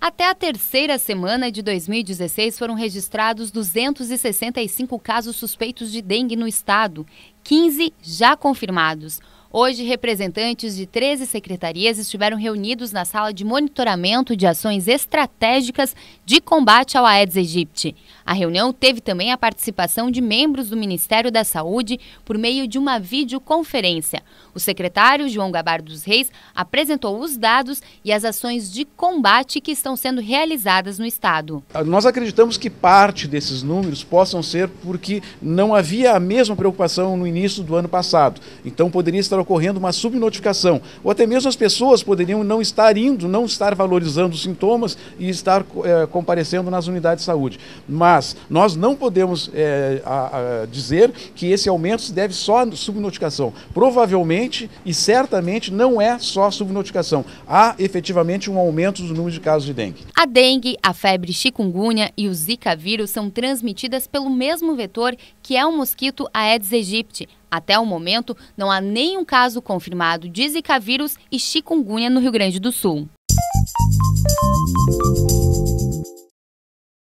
Até a terceira semana de 2016 foram registrados 265 casos suspeitos de dengue no estado, 15 já confirmados. Hoje, representantes de 13 secretarias estiveram reunidos na sala de monitoramento de ações estratégicas de combate ao Aedes aegypti. A reunião teve também a participação de membros do Ministério da Saúde por meio de uma videoconferência. O secretário João Gabar dos Reis apresentou os dados e as ações de combate que estão sendo realizadas no estado. Ah, nós acreditamos que parte desses números possam ser porque não havia a mesma preocupação no início do ano passado. Então poderia estar ocorrendo uma subnotificação, ou até mesmo as pessoas poderiam não estar indo, não estar valorizando os sintomas e estar é, comparecendo nas unidades de saúde. Mas nós não podemos é, a, a dizer que esse aumento se deve só à subnotificação. Provavelmente e certamente não é só subnotificação. Há efetivamente um aumento do número de casos de dengue. A dengue, a febre chikungunya e o zika vírus são transmitidas pelo mesmo vetor que é o mosquito Aedes aegypti, até o momento, não há nenhum caso confirmado de Zika vírus e chikungunya no Rio Grande do Sul.